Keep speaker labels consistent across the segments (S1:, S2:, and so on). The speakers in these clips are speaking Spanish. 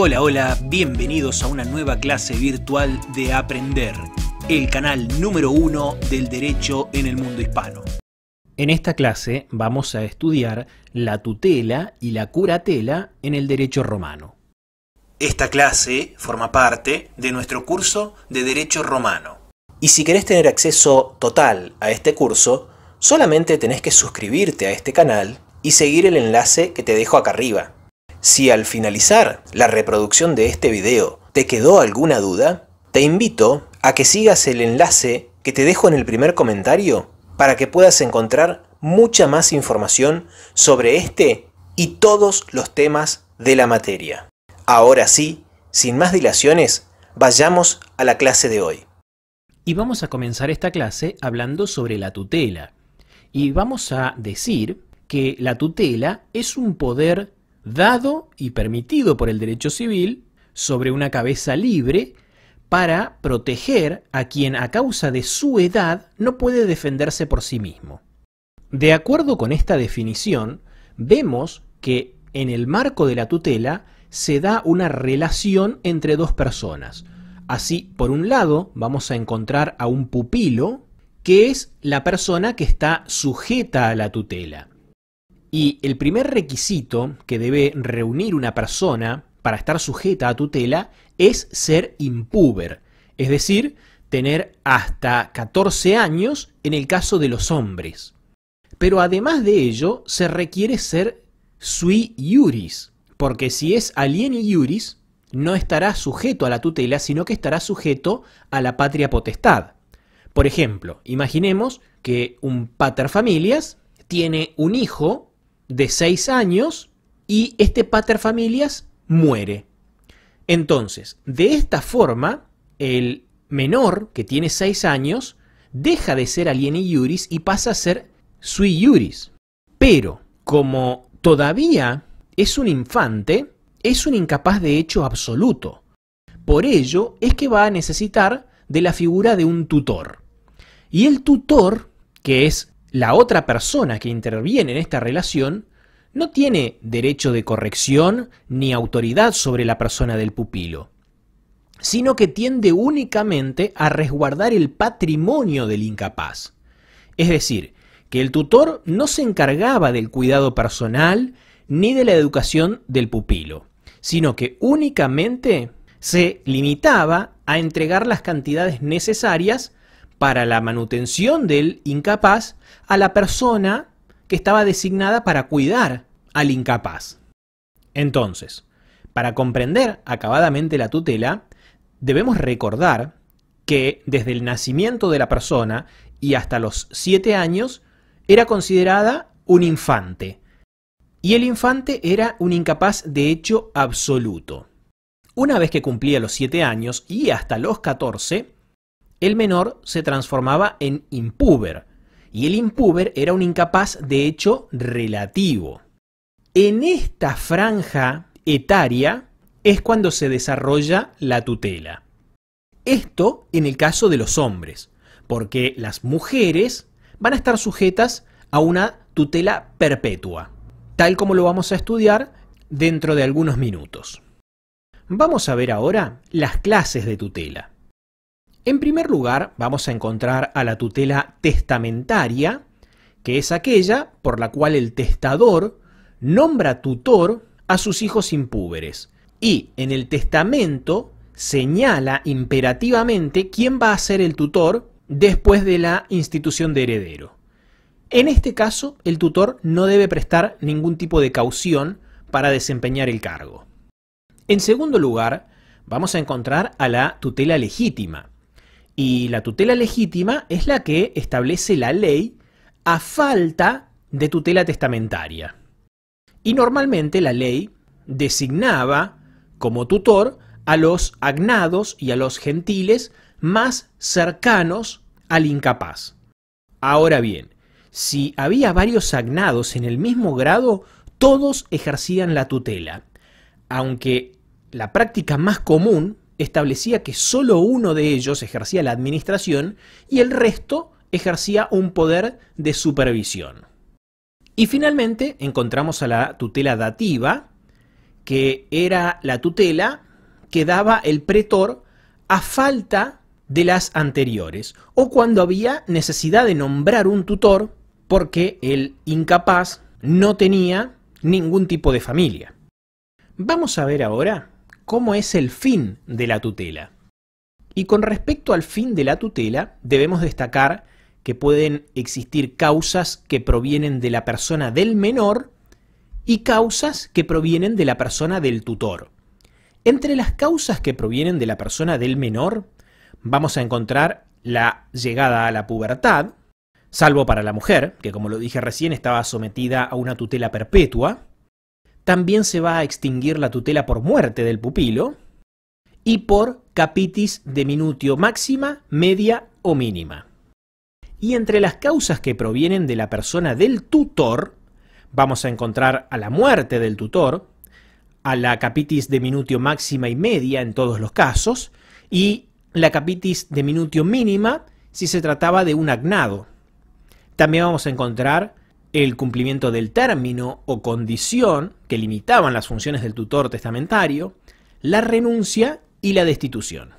S1: Hola, hola, bienvenidos a una nueva clase virtual de Aprender, el canal número uno del derecho en el mundo hispano. En esta clase vamos a estudiar la tutela y la curatela en el derecho romano. Esta clase forma parte de nuestro curso de Derecho Romano. Y si querés tener acceso total a este curso, solamente tenés que suscribirte a este canal y seguir el enlace que te dejo acá arriba. Si al finalizar la reproducción de este video te quedó alguna duda, te invito a que sigas el enlace que te dejo en el primer comentario para que puedas encontrar mucha más información sobre este y todos los temas de la materia. Ahora sí, sin más dilaciones, vayamos a la clase de hoy. Y vamos a comenzar esta clase hablando sobre la tutela. Y vamos a decir que la tutela es un poder dado y permitido por el derecho civil sobre una cabeza libre para proteger a quien a causa de su edad no puede defenderse por sí mismo. De acuerdo con esta definición, vemos que en el marco de la tutela se da una relación entre dos personas. Así, por un lado, vamos a encontrar a un pupilo, que es la persona que está sujeta a la tutela. Y el primer requisito que debe reunir una persona para estar sujeta a tutela es ser impuber, es decir, tener hasta 14 años en el caso de los hombres. Pero además de ello, se requiere ser sui iuris, porque si es alieni iuris, no estará sujeto a la tutela, sino que estará sujeto a la patria potestad. Por ejemplo, imaginemos que un pater familias tiene un hijo de 6 años y este pater familias muere. Entonces, de esta forma, el menor que tiene 6 años deja de ser alieni iuris y pasa a ser sui iuris. Pero, como todavía es un infante, es un incapaz de hecho absoluto. Por ello es que va a necesitar de la figura de un tutor. Y el tutor, que es la otra persona que interviene en esta relación no tiene derecho de corrección ni autoridad sobre la persona del pupilo, sino que tiende únicamente a resguardar el patrimonio del incapaz. Es decir, que el tutor no se encargaba del cuidado personal ni de la educación del pupilo, sino que únicamente se limitaba a entregar las cantidades necesarias para la manutención del incapaz a la persona que estaba designada para cuidar al incapaz. Entonces, para comprender acabadamente la tutela, debemos recordar que desde el nacimiento de la persona y hasta los 7 años era considerada un infante. Y el infante era un incapaz de hecho absoluto. Una vez que cumplía los 7 años y hasta los 14, el menor se transformaba en impuber, y el impuber era un incapaz de hecho relativo. En esta franja etaria es cuando se desarrolla la tutela. Esto en el caso de los hombres, porque las mujeres van a estar sujetas a una tutela perpetua, tal como lo vamos a estudiar dentro de algunos minutos. Vamos a ver ahora las clases de tutela. En primer lugar, vamos a encontrar a la tutela testamentaria, que es aquella por la cual el testador nombra tutor a sus hijos impúberes y en el testamento señala imperativamente quién va a ser el tutor después de la institución de heredero. En este caso, el tutor no debe prestar ningún tipo de caución para desempeñar el cargo. En segundo lugar, vamos a encontrar a la tutela legítima, y la tutela legítima es la que establece la ley a falta de tutela testamentaria. Y normalmente la ley designaba como tutor a los agnados y a los gentiles más cercanos al incapaz. Ahora bien, si había varios agnados en el mismo grado, todos ejercían la tutela, aunque la práctica más común establecía que solo uno de ellos ejercía la administración y el resto ejercía un poder de supervisión. Y finalmente encontramos a la tutela dativa, que era la tutela que daba el pretor a falta de las anteriores, o cuando había necesidad de nombrar un tutor porque el incapaz no tenía ningún tipo de familia. Vamos a ver ahora cómo es el fin de la tutela. Y con respecto al fin de la tutela, debemos destacar que pueden existir causas que provienen de la persona del menor y causas que provienen de la persona del tutor. Entre las causas que provienen de la persona del menor, vamos a encontrar la llegada a la pubertad, salvo para la mujer, que como lo dije recién estaba sometida a una tutela perpetua, también se va a extinguir la tutela por muerte del pupilo y por capitis de minutio máxima, media o mínima. Y entre las causas que provienen de la persona del tutor, vamos a encontrar a la muerte del tutor, a la capitis de minutio máxima y media en todos los casos, y la capitis de minutio mínima si se trataba de un agnado. También vamos a encontrar el cumplimiento del término o condición que limitaban las funciones del tutor testamentario, la renuncia y la destitución.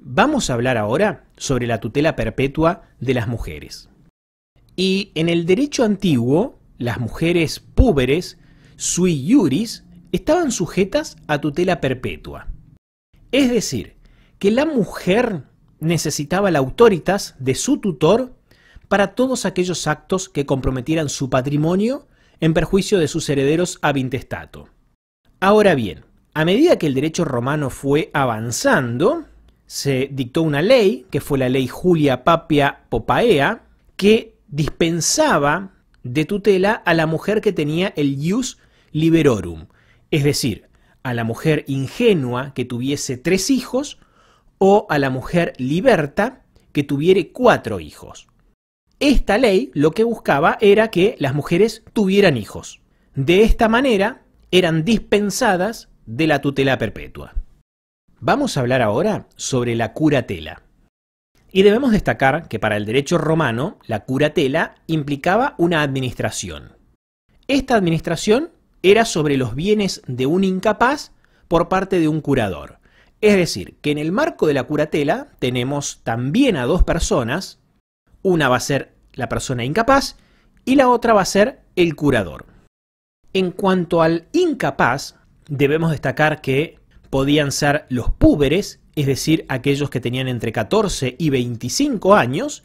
S1: Vamos a hablar ahora sobre la tutela perpetua de las mujeres. Y en el derecho antiguo, las mujeres púberes, sui iuris, estaban sujetas a tutela perpetua. Es decir, que la mujer necesitaba la autoritas de su tutor para todos aquellos actos que comprometieran su patrimonio en perjuicio de sus herederos a Vintestato. Ahora bien, a medida que el derecho romano fue avanzando, se dictó una ley, que fue la ley Julia Papia Popaea, que dispensaba de tutela a la mujer que tenía el ius liberorum, es decir, a la mujer ingenua que tuviese tres hijos o a la mujer liberta que tuviere cuatro hijos. Esta ley lo que buscaba era que las mujeres tuvieran hijos. De esta manera eran dispensadas de la tutela perpetua. Vamos a hablar ahora sobre la curatela. Y debemos destacar que para el derecho romano la curatela implicaba una administración. Esta administración era sobre los bienes de un incapaz por parte de un curador. Es decir, que en el marco de la curatela tenemos también a dos personas, una va a ser la persona incapaz y la otra va a ser el curador. En cuanto al incapaz, debemos destacar que podían ser los púberes, es decir, aquellos que tenían entre 14 y 25 años,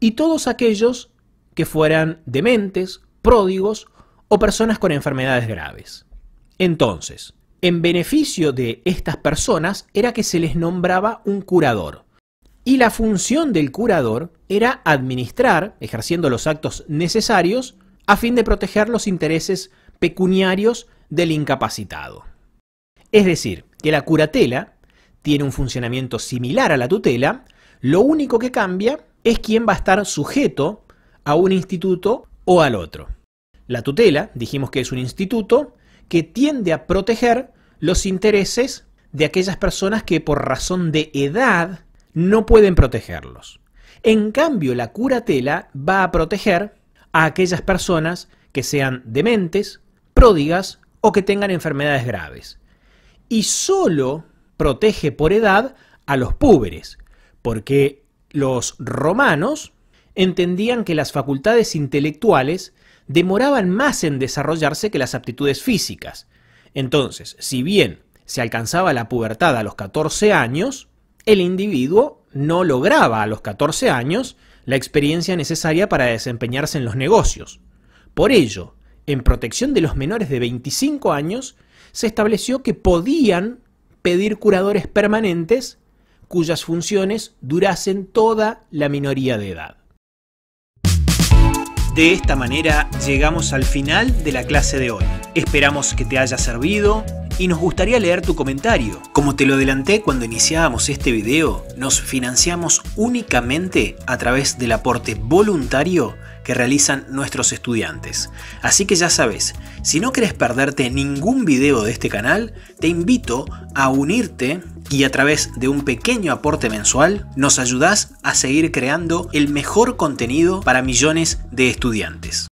S1: y todos aquellos que fueran dementes, pródigos o personas con enfermedades graves. Entonces, en beneficio de estas personas era que se les nombraba un curador y la función del curador era administrar, ejerciendo los actos necesarios, a fin de proteger los intereses pecuniarios del incapacitado. Es decir, que la curatela tiene un funcionamiento similar a la tutela, lo único que cambia es quién va a estar sujeto a un instituto o al otro. La tutela, dijimos que es un instituto que tiende a proteger los intereses de aquellas personas que por razón de edad no pueden protegerlos. En cambio, la curatela va a proteger a aquellas personas que sean dementes, pródigas o que tengan enfermedades graves. Y solo protege por edad a los púberes, porque los romanos entendían que las facultades intelectuales demoraban más en desarrollarse que las aptitudes físicas. Entonces, si bien se alcanzaba la pubertad a los 14 años, el individuo no lograba a los 14 años la experiencia necesaria para desempeñarse en los negocios. Por ello, en protección de los menores de 25 años, se estableció que podían pedir curadores permanentes cuyas funciones durasen toda la minoría de edad. De esta manera llegamos al final de la clase de hoy. Esperamos que te haya servido y nos gustaría leer tu comentario. Como te lo adelanté cuando iniciábamos este video, nos financiamos únicamente a través del aporte voluntario que realizan nuestros estudiantes. Así que ya sabes, si no querés perderte ningún video de este canal, te invito a unirte y a través de un pequeño aporte mensual nos ayudás a seguir creando el mejor contenido para millones de estudiantes.